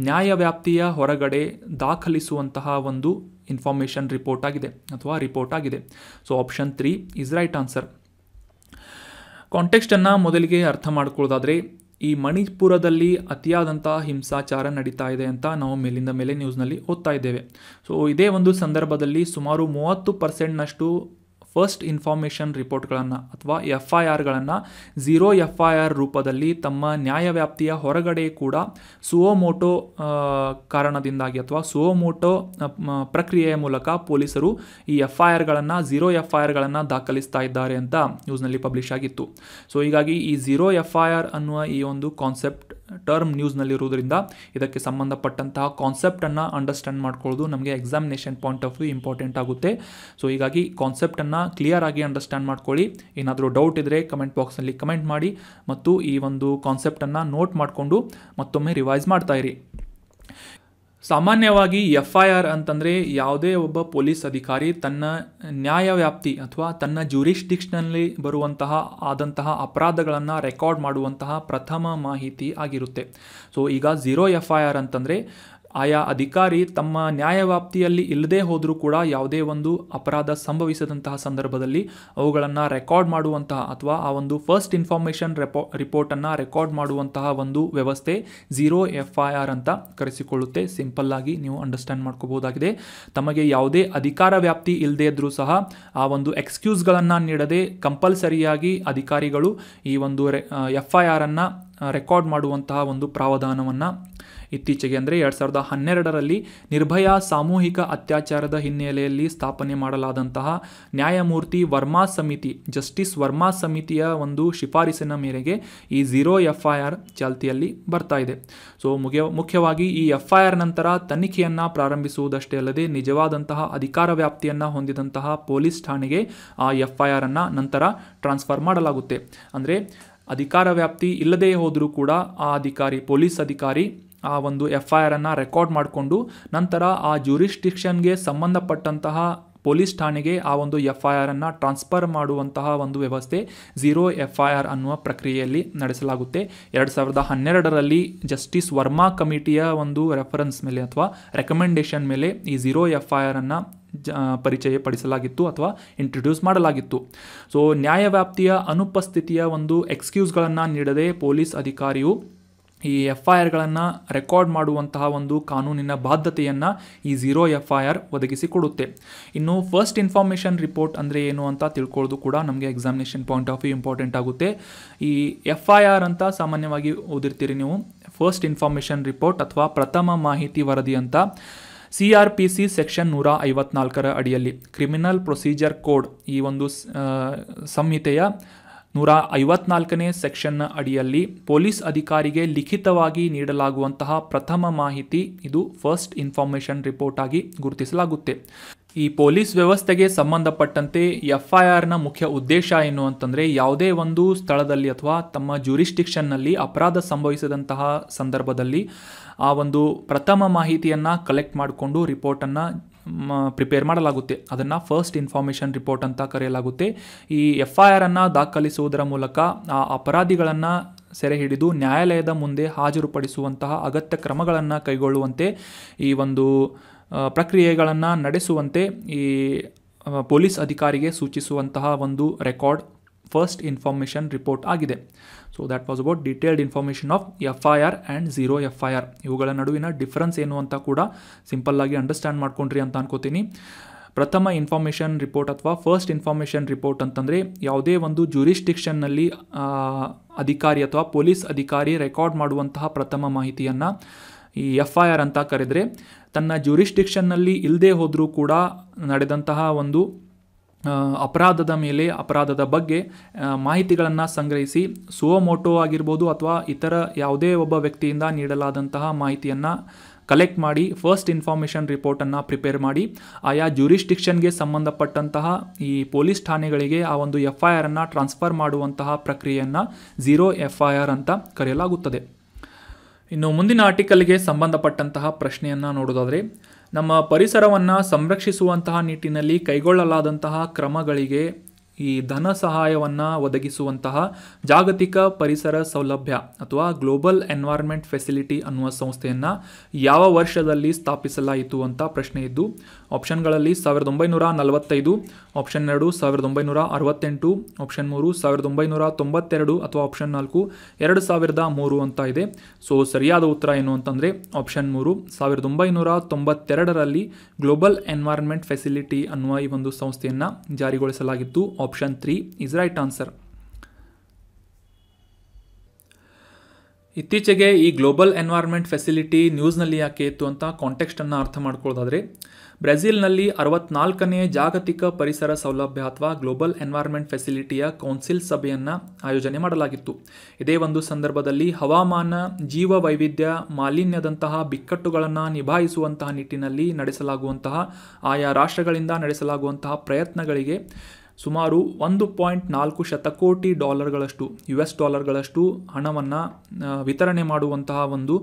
Speaker 1: ನ್ಯಾಯವ್ಯಾಪ್ತಿಯ ಹೊರಗಡೆ ದಾಖಲಿಸುವಂತಹ ಒಂದು ಇನ್ಫಾರ್ಮೇಷನ್ ರಿಪೋರ್ಟ್ ಆಗಿದೆ ಅಥವಾ ರಿಪೋರ್ಟ್ ಆಗಿದೆ so option three is right answer ಕಾಂಟೆಕ್ಸ್ಟನ್ನು ಮೊದಲಿಗೆ ಅರ್ಥ ಮಾಡ್ಕೊಳ್ಳೋದಾದರೆ ಈ ಮಣಿಪುರದಲ್ಲಿ ಅತಿಯಾದಂಥ ಹಿಂಸಾಚಾರ ನಡೀತಾ ಇದೆ ಅಂತ ನಾವು ಮೇಲಿಂದ ಮೇಲೆ ನ್ಯೂಸ್ನಲ್ಲಿ ಓದ್ತಾ ಇದ್ದೇವೆ ಸೊ ಇದೇ ಒಂದು ಸಂದರ್ಭದಲ್ಲಿ ಸುಮಾರು ಮೂವತ್ತು ಪರ್ಸೆಂಟ್ನಷ್ಟು ಫಸ್ಟ್ ಇನ್ಫಾರ್ಮೇಷನ್ ರಿಪೋರ್ಟ್ಗಳನ್ನು ಅಥವಾ ಎಫ್ ಐ ಆರ್ಗಳನ್ನು ಝೀರೋ ಎಫ್ ಐ ಆರ್ ರೂಪದಲ್ಲಿ ತಮ್ಮ ನ್ಯಾಯವ್ಯಾಪ್ತಿಯ ಹೊರಗಡೆ ಕೂಡ ಸುವೋಮೋಟೋ ಕಾರಣದಿಂದಾಗಿ ಅಥವಾ ಸುವೋಮೋಟೋ ಪ್ರಕ್ರಿಯೆಯ ಮೂಲಕ ಪೊಲೀಸರು ಈ ಎಫ್ ಐ ಆರ್ಗಳನ್ನು ಝೀರೋ ಎಫ್ ಐ ಆರ್ಗಳನ್ನು ದಾಖಲಿಸ್ತಾ ಇದ್ದಾರೆ ಅಂತ ನ್ಯೂಸ್ನಲ್ಲಿ ಪಬ್ಲಿಷ್ ಆಗಿತ್ತು ಸೊ ಹೀಗಾಗಿ ಈ ಝೀರೋ ಎಫ್ ಐ ಆರ್ ಅನ್ನುವ ಈ ಒಂದು ಕಾನ್ಸೆಪ್ಟ್ ಟರ್ಮ್ ನ್ಯೂಸ್ನಲ್ಲಿರುವುದರಿಂದ ಇದಕ್ಕೆ ಸಂಬಂಧಪಟ್ಟಂತಹ ಕಾನ್ಸೆಪ್ಟನ್ನು ಅಂಡರ್ಸ್ಟ್ಯಾಂಡ್ ಮಾಡ್ಕೊಳ್ಳೋದು ನಮಗೆ examination point of view important ಆಗುತ್ತೆ ಸೊ ಹೀಗಾಗಿ ಕಾನ್ಸೆಪ್ಟನ್ನು ಕ್ಲಿಯರ್ ಆಗಿ ಅಂಡರ್ಸ್ಟ್ಯಾಂಡ್ ಮಾಡ್ಕೊಳ್ಳಿ ಏನಾದರೂ ಡೌಟ್ ಇದ್ದರೆ ಕಮೆಂಟ್ ಬಾಕ್ಸ್ನಲ್ಲಿ ಕಮೆಂಟ್ ಮಾಡಿ ಮತ್ತು ಈ ಒಂದು ಕಾನ್ಸೆಪ್ಟನ್ನು ನೋಟ್ ಮಾಡಿಕೊಂಡು ಮತ್ತೊಮ್ಮೆ ರಿವೈಸ್ ಮಾಡ್ತಾಯಿರಿ ಸಾಮಾನ್ಯವಾಗಿ ಎಫ್ ಐ ಆರ್ ಅಂತಂದರೆ ಯಾವುದೇ ಒಬ್ಬ ಪೊಲೀಸ್ ಅಧಿಕಾರಿ ತನ್ನ ನ್ಯಾಯವ್ಯಾಪ್ತಿ ಅಥವಾ ತನ್ನ ಜ್ಯೂರಿಸ್ಟಿಕ್ಷನಲ್ಲಿ ಬರುವಂತಹ ಆದಂತಹ ಅಪರಾಧಗಳನ್ನು ರೆಕಾರ್ಡ್ ಮಾಡುವಂತಹ ಪ್ರಥಮ ಮಾಹಿತಿ ಆಗಿರುತ್ತೆ ಸೊ ಈಗ ಝೀರೋ ಎಫ್ ಐ ಆರ್ ಅಂತಂದರೆ ಆಯಾ ಅಧಿಕಾರಿ ತಮ್ಮ ನ್ಯಾಯವ್ಯಾಪ್ತಿಯಲ್ಲಿ ಇಲ್ಲದೇ ಹೋದರೂ ಕೂಡ ಯಾವುದೇ ಒಂದು ಅಪರಾಧ ಸಂಭವಿಸದಂತಹ ಸಂದರ್ಭದಲ್ಲಿ ಅವುಗಳನ್ನು ರೆಕಾರ್ಡ್ ಮಾಡುವಂತಹ ಅಥವಾ ಆ ಒಂದು ಫಸ್ಟ್ ಇನ್ಫಾರ್ಮೇಷನ್ ರೆಪೋ ರಿಪೋರ್ಟನ್ನು ರೆಕಾರ್ಡ್ ಮಾಡುವಂತಹ ಒಂದು ವ್ಯವಸ್ಥೆ ಝೀರೋ ಎಫ್ ಐ ಆರ್ ಅಂತ ಕರೆಸಿಕೊಳ್ಳುತ್ತೆ ಸಿಂಪಲ್ಲಾಗಿ ನೀವು ಅಂಡರ್ಸ್ಟ್ಯಾಂಡ್ ಮಾಡ್ಕೋಬಹುದಾಗಿದೆ ತಮಗೆ ಯಾವುದೇ ಅಧಿಕಾರ ವ್ಯಾಪ್ತಿ ಇಲ್ಲದೇ ಇದ್ದರೂ ಸಹ ಆ ಒಂದು ಎಕ್ಸ್ಕ್ಯೂಸ್ಗಳನ್ನು ನೀಡದೆ ಕಂಪಲ್ಸರಿಯಾಗಿ ಅಧಿಕಾರಿಗಳು ಈ ಒಂದು ರೆ ಎಫ್ ಐ ಆರನ್ನು ರೆಕಾರ್ಡ್ ಮಾಡುವಂತಹ ಒಂದು ಪ್ರಾವಧಾನವನ್ನು ಇತ್ತೀಚೆಗೆ ಅಂದರೆ ಎರಡು ಸಾವಿರದ ಹನ್ನೆರಡರಲ್ಲಿ ನಿರ್ಭಯಾ ಸಾಮೂಹಿಕ ಅತ್ಯಾಚಾರದ ಹಿನ್ನೆಲೆಯಲ್ಲಿ ಸ್ಥಾಪನೆ ಮಾಡಲಾದಂತಹ ನ್ಯಾಯಮೂರ್ತಿ ವರ್ಮಾ ಸಮಿತಿ ಜಸ್ಟಿಸ್ ವರ್ಮಾ ಸಮಿತಿಯ ಒಂದು ಶಿಫಾರಸಿನ ಮೇರೆಗೆ ಈ ಝೀರೋ ಎಫ್ ಐ ಆರ್ ಚಾಲ್ತಿಯಲ್ಲಿ ಬರ್ತಾ ಇದೆ ಸೊ ಮುಗಿಯ ಮುಖ್ಯವಾಗಿ ಈ ಎಫ್ ಐ ಆರ್ ನಂತರ ತನಿಖೆಯನ್ನು ಪ್ರಾರಂಭಿಸುವುದಷ್ಟೇ ಅಲ್ಲದೆ ನಿಜವಾದಂತಹ ಅಧಿಕಾರ ವ್ಯಾಪ್ತಿಯನ್ನು ಹೊಂದಿದಂತಹ ಪೊಲೀಸ್ ಠಾಣೆಗೆ ಆ ಎಫ್ ಐ ಅನ್ನು ನಂತರ ಟ್ರಾನ್ಸ್ಫರ್ ಮಾಡಲಾಗುತ್ತೆ ಅಂದರೆ ಅಧಿಕಾರ ವ್ಯಾಪ್ತಿ ಇಲ್ಲದೇ ಹೋದರೂ ಕೂಡ ಆ ಅಧಿಕಾರಿ ಪೊಲೀಸ್ ಅಧಿಕಾರಿ ಆ ಒಂದು ಎಫ್ ಐ ಆರನ್ನು ರೆಕಾರ್ಡ್ ಮಾಡಿಕೊಂಡು ನಂತರ ಆ ಜ್ಯೂರಿಸ್ಟಿಕ್ಷನ್ಗೆ ಸಂಬಂಧಪಟ್ಟಂತಹ ಪೊಲೀಸ್ ಠಾಣೆಗೆ ಆ ಒಂದು ಎಫ್ ಐ ಆರನ್ನು ಟ್ರಾನ್ಸ್ಫರ್ ಮಾಡುವಂತಹ ಒಂದು ವ್ಯವಸ್ಥೆ ಝೀರೋ ಎಫ್ ಐ ಆರ್ ಅನ್ನುವ ಪ್ರಕ್ರಿಯೆಯಲ್ಲಿ ನಡೆಸಲಾಗುತ್ತೆ ಎರಡು ಸಾವಿರದ ಹನ್ನೆರಡರಲ್ಲಿ ಜಸ್ಟಿಸ್ ವರ್ಮಾ ಕಮಿಟಿಯ ಒಂದು ರೆಫರೆನ್ಸ್ ಮೇಲೆ ಅಥವಾ ರೆಕಮೆಂಡೇಶನ್ ಮೇಲೆ ಈ ಝೀರೋ ಎಫ್ ಐ ಆರನ್ನು ಪರಿಚಯ ಪಡಿಸಲಾಗಿತ್ತು ಅಥವಾ ಇಂಟ್ರೊಡ್ಯೂಸ್ ಮಾಡಲಾಗಿತ್ತು ಸೊ ನ್ಯಾಯವ್ಯಾಪ್ತಿಯ ಅನುಪಸ್ಥಿತಿಯ ಒಂದು ಎಕ್ಸ್ಕ್ಯೂಸ್ಗಳನ್ನು ನೀಡದೆ ಪೊಲೀಸ್ ಅಧಿಕಾರಿಯು ಈ ಎಫ್ ಐ ಆರ್ಗಳನ್ನು ರೆಕಾರ್ಡ್ ಮಾಡುವಂತಹ ಒಂದು ಕಾನೂನಿನ ಬಾಧ್ಯತೆಯನ್ನು ಈ ಝೀರೋ ಎಫ್ ಐ ಆರ್ ಒದಗಿಸಿಕೊಡುತ್ತೆ ಇನ್ನು ಫಸ್ಟ್ ಇನ್ಫಾರ್ಮೇಷನ್ ರಿಪೋರ್ಟ್ ಅಂದರೆ ಏನು ಅಂತ ತಿಳ್ಕೊಳ್ಳೋದು ಕೂಡ ನಮಗೆ examination point of view important ಆಗುತ್ತೆ ಈ ಎಫ್ ಐ ಆರ್ ಅಂತ ಸಾಮಾನ್ಯವಾಗಿ ಓದಿರ್ತೀರಿ ನೀವು ಫಸ್ಟ್ ಇನ್ಫಾರ್ಮೇಷನ್ ರಿಪೋರ್ಟ್ ಅಥವಾ ಪ್ರಥಮ ಮಾಹಿತಿ ವರದಿ ಅಂತ ಸಿ ಸೆಕ್ಷನ್ ನೂರ ಐವತ್ನಾಲ್ಕರ ಅಡಿಯಲ್ಲಿ ಕ್ರಿಮಿನಲ್ ಪ್ರೊಸೀಜರ್ ಕೋಡ್ ಈ ಒಂದು ಸಂಹಿತೆಯ ನೂರ ಐವತ್ನಾಲ್ಕನೇ ಸೆಕ್ಷನ್ನ ಅಡಿಯಲ್ಲಿ ಪೊಲೀಸ್ ಅಧಿಕಾರಿಗೆ ಲಿಖಿತವಾಗಿ ನೀಡಲಾಗುವಂತಹ ಪ್ರಥಮ ಮಾಹಿತಿ ಇದು ಫಸ್ಟ್ ಇನ್ಫಾರ್ಮೇಷನ್ ರಿಪೋರ್ಟ್ ಆಗಿ ಗುರುತಿಸಲಾಗುತ್ತೆ ಈ ಪೊಲೀಸ್ ವ್ಯವಸ್ಥೆಗೆ ಸಂಬಂಧಪಟ್ಟಂತೆ ಎಫ್ ಐ ಆರ್ನ ಮುಖ್ಯ ಉದ್ದೇಶ ಏನು ಅಂತಂದರೆ ಯಾವುದೇ ಒಂದು ಸ್ಥಳದಲ್ಲಿ ಅಥವಾ ತಮ್ಮ ಜ್ಯೂರಿಸ್ಟಿಕ್ಷನ್ನಲ್ಲಿ ಅಪರಾಧ ಸಂಭವಿಸಿದಂತಹ ಸಂದರ್ಭದಲ್ಲಿ ಆ ಒಂದು ಪ್ರಥಮ ಮಾಹಿತಿಯನ್ನು ಕಲೆಕ್ಟ್ ಮಾಡಿಕೊಂಡು ರಿಪೋರ್ಟನ್ನು ಪ್ರಿಪೇರ್ ಮಾಡಲಾಗುತ್ತೆ ಅದನ್ನು ಫಸ್ಟ್ ಇನ್ಫಾರ್ಮೇಷನ್ ರಿಪೋರ್ಟ್ ಅಂತ ಕರೆಯಲಾಗುತ್ತೆ ಈ ಎಫ್ ಐ ಆರನ್ನು ದಾಖಲಿಸುವುದರ ಮೂಲಕ ಆ ಅಪರಾಧಿಗಳನ್ನು ಸೆರೆ ಹಿಡಿದು ನ್ಯಾಯಾಲಯದ ಮುಂದೆ ಹಾಜರುಪಡಿಸುವಂತಹ ಅಗತ್ಯ ಕ್ರಮಗಳನ್ನು ಕೈಗೊಳ್ಳುವಂತೆ ಈ ಒಂದು ಪ್ರಕ್ರಿಯೆಗಳನ್ನು ನಡೆಸುವಂತೆ ಈ ಪೊಲೀಸ್ ಅಧಿಕಾರಿಗೆ ಸೂಚಿಸುವಂತಹ ಒಂದು ರೆಕಾರ್ಡ್ ಫಸ್ಟ್ ಇನ್ಫಾರ್ಮೇಷನ್ ರಿಪೋರ್ಟ್ ಆಗಿದೆ so that was about detailed information of F I R and zero F I R ಇವುಗಳ ನಡುವಿನ ಡಿಫ್ರೆನ್ಸ್ ಏನು ಅಂತ ಕೂಡ ಸಿಂಪಲ್ಲಾಗಿ ಅಂಡರ್ಸ್ಟ್ಯಾಂಡ್ ಮಾಡ್ಕೊಂಡ್ರಿ ಅಂತ ಅನ್ಕೋತೀನಿ ಪ್ರಥಮ ಇನ್ಫಾರ್ಮೇಷನ್ ರಿಪೋರ್ಟ್ ಅಥವಾ ಫಸ್ಟ್ ಇನ್ಫಾರ್ಮೇಷನ್ ರಿಪೋರ್ಟ್ ಅಂತಂದರೆ ಯಾವುದೇ ಒಂದು ಜ್ಯೂರಿಸ್ಟಿಕ್ಷನ್ನಲ್ಲಿ ಅಧಿಕಾರಿ ಅಥವಾ ಪೊಲೀಸ್ ಅಧಿಕಾರಿ ರೆಕಾರ್ಡ್ ಮಾಡುವಂತಹ ಪ್ರಥಮ ಮಾಹಿತಿಯನ್ನು ಈ ಎಫ್ ಐ ಆರ್ ಅಂತ ಕರೆದರೆ ತನ್ನ ಜ್ಯೂರಿಸ್ಡಿಕ್ಷನ್ನಲ್ಲಿ ಇಲ್ಲದೆ ಹೋದರೂ ಕೂಡ ನಡೆದಂತಹ ಒಂದು ಅಪರಾಧದ ಮೇಲೆ ಅಪರಾಧದ ಬಗ್ಗೆ ಮಾಹಿತಿಗಳನ್ನು ಸಂಗ್ರಹಿಸಿ ಸುವಮೋಟೋ ಆಗಿರ್ಬೋದು ಅಥವಾ ಇತರ ಯಾವುದೇ ಒಬ್ಬ ವ್ಯಕ್ತಿಯಿಂದ ನೀಡಲಾದಂತಹ ಮಾಹಿತಿಯನ್ನು ಕಲೆಕ್ಟ್ ಮಾಡಿ ಫಸ್ಟ್ ಇನ್ಫಾರ್ಮೇಷನ್ ರಿಪೋರ್ಟನ್ನು ಪ್ರಿಪೇರ್ ಮಾಡಿ ಆಯಾ ಜ್ಯೂರಿಸ್ಡಿಕ್ಷನ್ಗೆ ಸಂಬಂಧಪಟ್ಟಂತಹ ಈ ಪೊಲೀಸ್ ಠಾಣೆಗಳಿಗೆ ಆ ಒಂದು ಎಫ್ ಐ ಆರನ್ನು ಟ್ರಾನ್ಸ್ಫರ್ ಮಾಡುವಂತಹ ಪ್ರಕ್ರಿಯೆಯನ್ನು ಝೀರೋ ಎಫ್ ಐ ಆರ್ ಅಂತ ಕರೆಯಲಾಗುತ್ತದೆ ಇನ್ನು ಮುಂದಿನ ಆರ್ಟಿಕಲ್ಗೆ ಸಂಬಂಧಪಟ್ಟಂತಹ ಪ್ರಶ್ನೆಯನ್ನು ನೋಡೋದಾದರೆ ನಮ್ಮ ಪರಿಸರವನ್ನು ಸಂರಕ್ಷಿಸುವಂತಹ ನಿಟ್ಟಿನಲ್ಲಿ ಕೈಗೊಳ್ಳಲಾದಂತಹ ಕ್ರಮಗಳಿಗೆ ಈ ಧನ ಸಹಾಯವನ್ನು ಒದಗಿಸುವಂತಹ ಜಾಗತಿಕ ಪರಿಸರ ಸೌಲಭ್ಯ ಅಥವಾ ಗ್ಲೋಬಲ್ ಎನ್ವೈರ್ಮೆಂಟ್ ಫೆಸಿಲಿಟಿ ಅನ್ನುವ ಸಂಸ್ಥೆಯನ್ನು ಯಾವ ವರ್ಷದಲ್ಲಿ ಸ್ಥಾಪಿಸಲಾಯಿತು ಅಂತ ಪ್ರಶ್ನೆ ಇದ್ದು ಆಪ್ಷನ್ಗಳಲ್ಲಿ ಸಾವಿರದ ಒಂಬೈನೂರ ನಲವತ್ತೈದು ಆಪ್ಷನ್ ಎರಡು ಸಾವಿರದ ಒಂಬೈನೂರ ಅರವತ್ತೆಂಟು ಆಪ್ಷನ್ ಮೂರು ಸಾವಿರದ ಒಂಬೈನೂರ ತೊಂಬತ್ತೆರಡು ಅಥವಾ ಆಪ್ಷನ್ ನಾಲ್ಕು ಎರಡು ಸಾವಿರದ ಮೂರು ಅಂತ ಇದೆ ಸೊ ಸರಿಯಾದ ಉತ್ತರ ಏನು ಅಂತಂದರೆ ಆಪ್ಷನ್ ಮೂರು ಸಾವಿರದ ಒಂಬೈನೂರ ತೊಂಬತ್ತೆರಡರಲ್ಲಿ ಗ್ಲೋಬಲ್ ಎನ್ವೈರ್ಮೆಂಟ್ ಫೆಸಿಲಿಟಿ ಅನ್ನುವ ಈ ಒಂದು ಸಂಸ್ಥೆಯನ್ನು ಜಾರಿಗೊಳಿಸಲಾಗಿತ್ತು ಆಪ್ಷನ್ 3 ಇಸ್ ರೈಟ್ ಆನ್ಸರ್ ಇತ್ತೀಚೆಗೆ ಈ ಗ್ಲೋಬಲ್ ಎನ್ವೈರ್ಮೆಂಟ್ ಫೆಸಿಲಿಟಿ ನ್ಯೂಸ್ನಲ್ಲಿ ಯಾಕೆ ಇತ್ತು ಅಂತ ಕಾಂಟೆಕ್ಸ್ಟನ್ನು ಅರ್ಥ ಮಾಡ್ಕೊಳ್ಳೋದಾದರೆ ಬ್ರೆಜಿಲ್ನಲ್ಲಿ ಅರವತ್ನಾಲ್ಕನೇ ಜಾಗತಿಕ ಪರಿಸರ ಸೌಲಭ್ಯ ಅಥವಾ ಗ್ಲೋಬಲ್ ಎನ್ವೈರ್ಮೆಂಟ್ ಫೆಸಿಲಿಟಿಯ ಕೌನ್ಸಿಲ್ ಸಭೆಯನ್ನು ಆಯೋಜನೆ ಮಾಡಲಾಗಿತ್ತು ಇದೇ ಒಂದು ಸಂದರ್ಭದಲ್ಲಿ ಹವಾಮಾನ ಜೀವ ವೈವಿಧ್ಯ ಮಾಲಿನ್ಯದಂತಹ ಬಿಕ್ಕಟ್ಟುಗಳನ್ನು ನಿಭಾಯಿಸುವಂತಹ ನಿಟ್ಟಿನಲ್ಲಿ ನಡೆಸಲಾಗುವಂತಹ ಆಯಾ ರಾಷ್ಟ್ರಗಳಿಂದ ನಡೆಸಲಾಗುವಂತಹ ಪ್ರಯತ್ನಗಳಿಗೆ ಸುಮಾರು ಒಂದು ಪಾಯಿಂಟ್ ನಾಲ್ಕು ಶತಕೋಟಿ ಡಾಲರ್ಗಳಷ್ಟು ಯು ಎಸ್ ಡಾಲರ್ಗಳಷ್ಟು ಹಣವನ್ನು ವಿತರಣೆ ಮಾಡುವಂತಹ ಒಂದು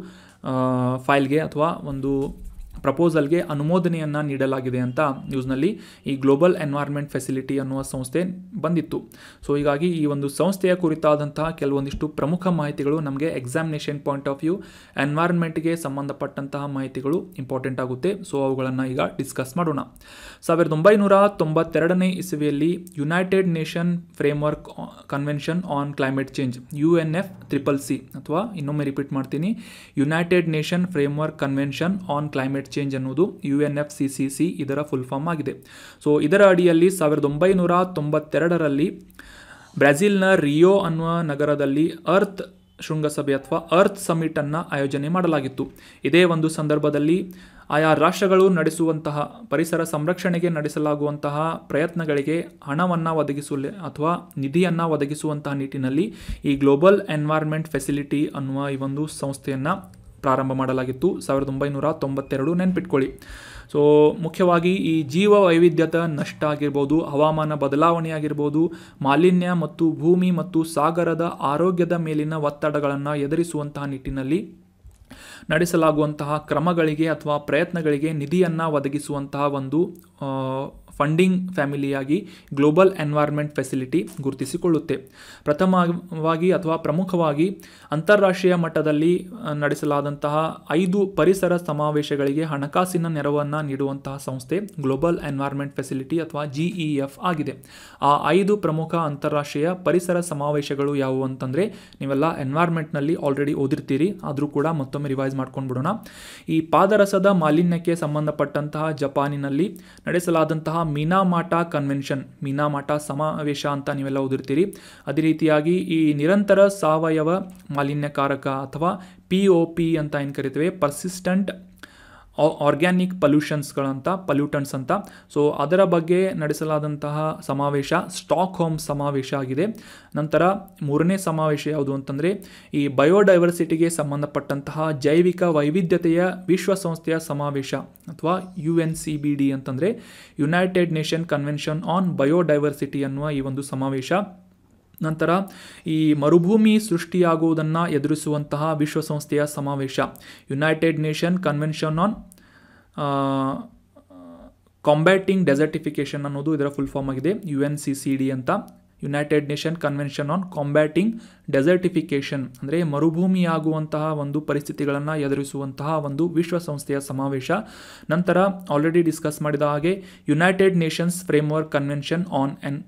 Speaker 1: ಫೈಲ್ಗೆ ಅಥವಾ ಒಂದು ಪ್ರಪೋಸಲ್ಗೆ ಅನುಮೋದನೆಯನ್ನು ನೀಡಲಾಗಿದೆ ಅಂತ ನ್ಯೂಸ್ನಲ್ಲಿ ಈ ಗ್ಲೋಬಲ್ ಎನ್ವೈರ್ಮೆಂಟ್ ಫೆಸಿಲಿಟಿ ಅನ್ನುವ ಸಂಸ್ಥೆ ಬಂದಿತ್ತು ಸೊ ಹೀಗಾಗಿ ಈ ಒಂದು ಸಂಸ್ಥೆಯ ಕುರಿತಾದಂತಹ ಕೆಲವೊಂದಿಷ್ಟು ಪ್ರಮುಖ ಮಾಹಿತಿಗಳು ನಮಗೆ ಎಕ್ಸಾಮಿನೇಷನ್ ಪಾಯಿಂಟ್ ಆಫ್ ವ್ಯೂ ಎನ್ವೈರ್ಮೆಂಟ್ಗೆ ಸಂಬಂಧಪಟ್ಟಂತಹ ಮಾಹಿತಿಗಳು ಇಂಪಾರ್ಟೆಂಟ್ ಆಗುತ್ತೆ ಸೊ ಅವುಗಳನ್ನು ಈಗ ಡಿಸ್ಕಸ್ ಮಾಡೋಣ ಸಾವಿರದ ಒಂಬೈನೂರ ತೊಂಬತ್ತೆರಡನೇ ಇಸವಿಯಲ್ಲಿ united nation framework convention on climate change U N F triple C ಅಥವಾ ಇನ್ನೊಮ್ಮೆ ರಿಪೀಟ್ ಮಾಡ್ತೀನಿ united nation framework convention on climate exchange ಅನ್ನೋದು U N F C C C ಇದರ ಫುಲ್ ಫಾರ್ಮ್ ಆಗಿದೆ ಸೊ ಇದರ ಅಡಿಯಲ್ಲಿ ಸಾವಿರದ ಒಂಬೈನೂರ ತೊಂಬತ್ತೆರಡರಲ್ಲಿ ಬ್ರೆಜಿಲ್ನ ರಿಯೋ ಅನ್ನುವ ನಗರದಲ್ಲಿ ಅರ್ತ್ ಶೃಂಗಸಭೆ ಅಥವಾ ಅರ್ತ್ ಅನ್ನು ಆಯೋಜನೆ ಮಾಡಲಾಗಿತ್ತು ಇದೇ ಒಂದು ಸಂದರ್ಭದಲ್ಲಿ ಆಯಾ ರಾಷ್ಟ್ರಗಳು ನಡೆಸುವಂತಹ ಪರಿಸರ ಸಂರಕ್ಷಣೆಗೆ ನಡೆಸಲಾಗುವಂತಹ ಪ್ರಯತ್ನಗಳಿಗೆ ಹಣವನ್ನು ಒದಗಿಸಲು ಅಥವಾ ನಿಧಿಯನ್ನು ಒದಗಿಸುವಂತಹ ನಿಟ್ಟಿನಲ್ಲಿ ಈ ಗ್ಲೋಬಲ್ ಎನ್ವೈರ್ಮೆಂಟ್ ಫೆಸಿಲಿಟಿ ಅನ್ನುವ ಈ ಒಂದು ಸಂಸ್ಥೆಯನ್ನು ಪ್ರಾರಂಭ ಮಾಡಲಾಗಿತ್ತು ಸಾವಿರದ ಒಂಬೈನೂರ ತೊಂಬತ್ತೆರಡು ನೆನ್ಪಿಟ್ಕೊಳ್ಳಿ ಸೊ ಮುಖ್ಯವಾಗಿ ಈ ಜೀವ ವೈವಿಧ್ಯತೆ ನಷ್ಟ ಆಗಿರ್ಬೋದು ಹವಾಮಾನ ಬದಲಾವಣೆ ಆಗಿರ್ಬೋದು ಮಾಲಿನ್ಯ ಮತ್ತು ಭೂಮಿ ಮತ್ತು ಸಾಗರದ ಆರೋಗ್ಯದ ಮೇಲಿನ ಒತ್ತಡಗಳನ್ನು ಎದುರಿಸುವಂತಹ ನಿಟ್ಟಿನಲ್ಲಿ ನಡೆಸಲಾಗುವಂತಹ ಕ್ರಮಗಳಿಗೆ ಅಥವಾ ಪ್ರಯತ್ನಗಳಿಗೆ ನಿಧಿಯನ್ನು ಒದಗಿಸುವಂತಹ ಒಂದು ಫಂಡಿಂಗ್ ಫ್ಯಾಮಿಲಿಯಾಗಿ ಗ್ಲೋಬಲ್ ಎನ್ವೈರ್ಮೆಂಟ್ ಫೆಸಿಲಿಟಿ ಗುರುತಿಸಿಕೊಳ್ಳುತ್ತೆ ಪ್ರಥಮವಾಗಿ ಅಥವಾ ಪ್ರಮುಖವಾಗಿ ಅಂತಾರಾಷ್ಟ್ರೀಯ ಮಟ್ಟದಲ್ಲಿ ನಡೆಸಲಾದಂತಹ ಐದು ಪರಿಸರ ಸಮಾವೇಶಗಳಿಗೆ ಹಣಕಾಸಿನ ನೆರವನ್ನು ನೀಡುವಂತಹ ಸಂಸ್ಥೆ ಗ್ಲೋಬಲ್ ಎನ್ವೈರ್ಮೆಂಟ್ ಫೆಸಿಲಿಟಿ ಅಥವಾ ಜಿ ಇ ಎಫ್ ಆಗಿದೆ ಆ ಐದು ಪ್ರಮುಖ ಅಂತಾರಾಷ್ಟ್ರೀಯ ಪರಿಸರ ಸಮಾವೇಶಗಳು ಯಾವುವು ಅಂತಂದರೆ ನೀವೆಲ್ಲ ಎನ್ವೈರ್ಮೆಂಟ್ನಲ್ಲಿ ಆಲ್ರೆಡಿ ಓದಿರ್ತೀರಿ ಆದರೂ ಕೂಡ ಮತ್ತೊಮ್ಮೆ ರಿವೈಸ್ ಮಾಡ್ಕೊಂಡು ಬಿಡೋಣ ಈ ಪಾದರಸದ ಮಾಲಿನ್ಯಕ್ಕೆ ಸಂಬಂಧಪಟ್ಟಂತಹ ಜಪಾನಿನಲ್ಲಿ ನಡೆಸಲಾದಂತಹ ಮಿನಾಮಾಟಾ ಕನ್ವೆನ್ಷನ್ ಮಿನಾಮಾಟಾ ಸಮಾವೇಶ ಅಂತ ನೀವೆಲ್ಲ ಓದಿರ್ತೀರಿ ಅದೇ ರೀತಿಯಾಗಿ ಈ ನಿರಂತರ ಸಾವಯವ ಮಾಲಿನ್ಯಕಾರಕ ಅಥವಾ ಪಿ ಒ ಪಿ ಅಂತ ಏನು ಕರಿತೇವೆ ಪರ್ಸಿಸ್ಟೆಂಟ್ ಆರ್ಗ್ಯಾನಿಕ್ ಪಲ್ಯೂಷನ್ಸ್ಗಳಂತ ಪಲ್ಯೂಟನ್ಸ್ ಅಂತ ಸೊ ಅದರ ಬಗ್ಗೆ ನಡೆಸಲಾದಂತಹ ಸಮಾವೇಶ ಸ್ಟಾಕ್ ಹೋಮ್ ಸಮಾವೇಶ ಆಗಿದೆ ನಂತರ ಮೂರನೇ ಸಮಾವೇಶ ಯಾವುದು ಅಂತಂದರೆ ಈ ಬಯೋಡೈವರ್ಸಿಟಿಗೆ ಸಂಬಂಧಪಟ್ಟಂತಹ ಜೈವಿಕ ವೈವಿಧ್ಯತೆಯ ವಿಶ್ವಸಂಸ್ಥೆಯ ಸಮಾವೇಶ ಅಥವಾ U N C B D ಅಂತಂದರೆ united nation convention on biodiversity ಅನ್ನುವ ಈ ಒಂದು ಸಮಾವೇಶ ನಂತರ ಈ ಮರುಭೂಮಿ ಸೃಷ್ಟಿಯಾಗುವುದನ್ನು ಎದುರಿಸುವಂತಹ ವಿಶ್ವಸಂಸ್ಥೆಯ ಸಮಾವೇಶ united nation convention on combating desertification ಅನ್ನೋದು ಇದರ ಫುಲ್ ಫಾರ್ಮ್ ಆಗಿದೆ U N C C D ಅಂತ united nation convention on combating desertification ಅಂದರೆ ಮರುಭೂಮಿಯಾಗುವಂತಹ ಒಂದು ಪರಿಸ್ಥಿತಿಗಳನ್ನು ಎದುರಿಸುವಂತಹ ಒಂದು ವಿಶ್ವಸಂಸ್ಥೆಯ ಸಮಾವೇಶ ನಂತರ ಆಲ್ರೆಡಿ ಡಿಸ್ಕಸ್ ಮಾಡಿದ ಹಾಗೆ united nations framework convention on N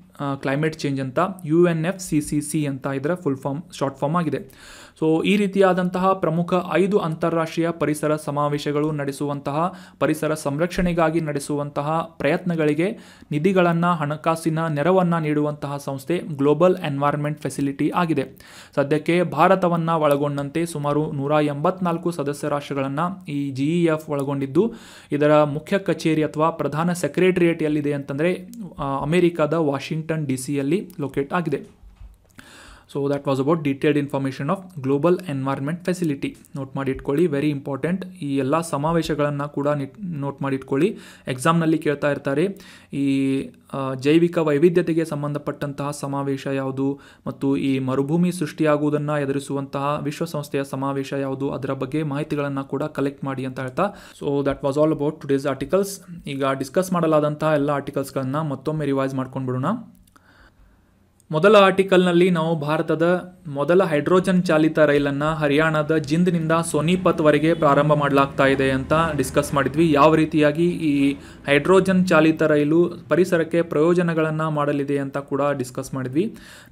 Speaker 1: climate change ಅಂತ U N F C C C ಅಂತ ಇದರ ಫುಲ್ ಫಾರ್ಮ್ ಶಾರ್ಟ್ ಫಾರ್ಮ್ ಆಗಿದೆ ಸೊ ಈ ರೀತಿಯಾದಂತಹ ಪ್ರಮುಖ ಐದು ಅಂತಾರಾಷ್ಟ್ರೀಯ ಪರಿಸರ ಸಮಾವೇಶಗಳು ನಡೆಸುವಂತಹ ಪರಿಸರ ಸಂರಕ್ಷಣೆಗಾಗಿ ನಡೆಸುವಂತಹ ಪ್ರಯತ್ನಗಳಿಗೆ ನಿಧಿಗಳನ್ನು ಹಣಕಾಸಿನ ನೆರವನ್ನು ನೀಡುವಂತಹ ಸಂಸ್ಥೆ ಗ್ಲೋಬಲ್ ಎನ್ವೈರ್ಮೆಂಟ್ ಫೆಸಿಲಿಟಿ ಆಗಿದೆ ಸದ್ಯಕ್ಕೆ ಭಾರತವನ್ನು ಒಳಗೊಂಡಂತೆ ಸುಮಾರು ನೂರ ಎಂಬತ್ನಾಲ್ಕು ಸದಸ್ಯ ರಾಷ್ಟ್ರಗಳನ್ನು ಈ ಜಿ ಇ ಎಫ್ ಒಳಗೊಂಡಿದ್ದು ಇದರ ಮುಖ್ಯ ಕಚೇರಿ ಅಥವಾ ಪ್ರಧಾನ ಸೆಕ್ರೆಟರಿಯೇಟ್ ಎಲ್ಲಿದೆ ಅಂತಂದರೆ ಅಮೆರಿಕದ ವಾಷಿಂಗ್ಟನ್ ವಾಷಿಂಗ್ಟನ್ ಡಿ ಸಿಯಲ್ಲಿ ಲೊಕೇಟ್ ಆಗಿದೆ so that was about detailed information of global environment facility note ಮಾಡಿ ಇಟ್ಕೊಳ್ಳಿ ವೆರಿ ಇಂಪಾರ್ಟೆಂಟ್ ಈ ಎಲ್ಲ ಸಮಾವೇಶಗಳನ್ನು ಕೂಡ ನೋಟ್ ಮಾಡಿ ಇಟ್ಕೊಳ್ಳಿ ಎಕ್ಸಾಮ್ನಲ್ಲಿ ಕೇಳ್ತಾ ಇರ್ತಾರೆ ಈ ಜೈವಿಕ ವೈವಿಧ್ಯತೆಗೆ ಸಂಬಂಧಪಟ್ಟಂತಹ ಸಮಾವೇಶ ಯಾವುದು ಮತ್ತು ಈ ಮರುಭೂಮಿ ಸೃಷ್ಟಿಯಾಗುವುದನ್ನು ಎದುರಿಸುವಂತಹ ವಿಶ್ವಸಂಸ್ಥೆಯ ಸಮಾವೇಶ ಯಾವುದು ಅದರ ಬಗ್ಗೆ ಮಾಹಿತಿಗಳನ್ನು ಕೂಡ ಕಲೆಕ್ಟ್ ಮಾಡಿ ಅಂತ ಹೇಳ್ತಾ so that was all about today's articles ಈಗ ಡಿಸ್ಕಸ್ ಮಾಡಲಾದಂತಹ ಎಲ್ಲ ಆರ್ಟಿಕಲ್ಸ್ಗಳನ್ನು ಮತ್ತೊಮ್ಮೆ ರಿವೈಸ್ ಮಾಡ್ಕೊಂಡು ಬಿಡೋಣ ಮೊದಲ ಆರ್ಟಿಕಲ್ನಲ್ಲಿ ನಾವು ಭಾರತದ ಮೊದಲ ಹೈಡ್ರೋಜನ್ ಚಾಲಿತ ರೈಲನ್ನು ಹರಿಯಾಣದ ಜಿಂದ್ನಿಂದ ವರೆಗೆ ಪ್ರಾರಂಭ ಮಾಡಲಾಗ್ತಾ ಇದೆ ಅಂತ ಡಿಸ್ಕಸ್ ಮಾಡಿದ್ವಿ ಯಾವ ರೀತಿಯಾಗಿ ಈ ಹೈಡ್ರೋಜನ್ ಚಾಲಿತ ರೈಲು ಪರಿಸರಕ್ಕೆ ಪ್ರಯೋಜನಗಳನ್ನು ಮಾಡಲಿದೆ ಅಂತ ಕೂಡ ಡಿಸ್ಕಸ್ ಮಾಡಿದ್ವಿ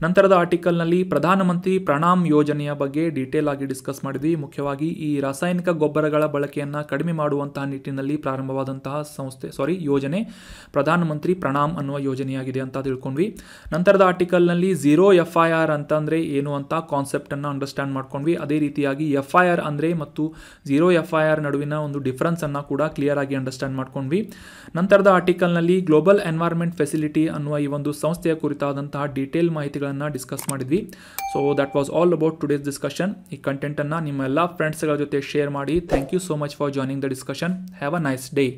Speaker 1: ನಂತರದ ಆರ್ಟಿಕಲ್ನಲ್ಲಿ ಪ್ರಧಾನಮಂತ್ರಿ ಪ್ರಣಾಮ್ ಯೋಜನೆಯ ಬಗ್ಗೆ ಡೀಟೇಲ್ ಆಗಿ ಡಿಸ್ಕಸ್ ಮಾಡಿದ್ವಿ ಮುಖ್ಯವಾಗಿ ಈ ರಾಸಾಯನಿಕ ಗೊಬ್ಬರಗಳ ಬಳಕೆಯನ್ನು ಕಡಿಮೆ ಮಾಡುವಂತಹ ನಿಟ್ಟಿನಲ್ಲಿ ಪ್ರಾರಂಭವಾದಂತಹ ಸಂಸ್ಥೆ ಸಾರಿ ಯೋಜನೆ ಪ್ರಧಾನಮಂತ್ರಿ ಪ್ರಣಾಮ್ ಅನ್ನುವ ಯೋಜನೆಯಾಗಿದೆ ಅಂತ ತಿಳ್ಕೊಂಡ್ವಿ ನಂತರದ ಆರ್ಟಿಕಲ್ನಲ್ಲಿ ಝೀರೋ ಎಫ್ ಐ ಆರ್ ಅಂತಂದರೆ ಏನು ಅನ್ನುವಂಥ ಕಾನ್ಸೆಪ್ಟನ್ನು ಅಂಡರ್ಸ್ಟ್ಯಾಂಡ್ ಮಾಡ್ಕೊಂಡ್ವಿ ಅದೇ ರೀತಿಯಾಗಿ ಎಫ್ ಐ ಆರ್ ಅಂದರೆ ಮತ್ತು ಝೀರೋ ಎಫ್ ಐ ಆರ್ ನಡುವಿನ ಒಂದು ಡಿಫ್ರೆನ್ಸನ್ನು ಕೂಡ ಕ್ಲಿಯರ್ ಆಗಿ ಅಂಡರ್ಸ್ಟ್ಯಾಂಡ್ ಮಾಡ್ಕೊಂಡ್ವಿ ನಂತರದ ಆರ್ಟಿಕಲ್ನಲ್ಲಿ ಗ್ಲೋಬಲ್ ಎನ್ವೈರ್ಮೆಂಟ್ ಫೆಸಿಲಿಟಿ ಅನ್ನುವ ಈ ಒಂದು ಸಂಸ್ಥೆಯ ಕುರಿತಾದಂತಹ ಡೀಟೇಲ್ ಮಾಹಿತಿಗಳನ್ನು ಡಿಸ್ಕಸ್ ಮಾಡಿದ್ವಿ so that was all about today's discussion ಈ ಕಂಟೆಂಟನ್ನು ನಿಮ್ಮ ಎಲ್ಲ ಫ್ರೆಂಡ್ಸ್ಗಳ ಜೊತೆ ಶೇರ್ ಮಾಡಿ thank you so much for joining the discussion have a nice day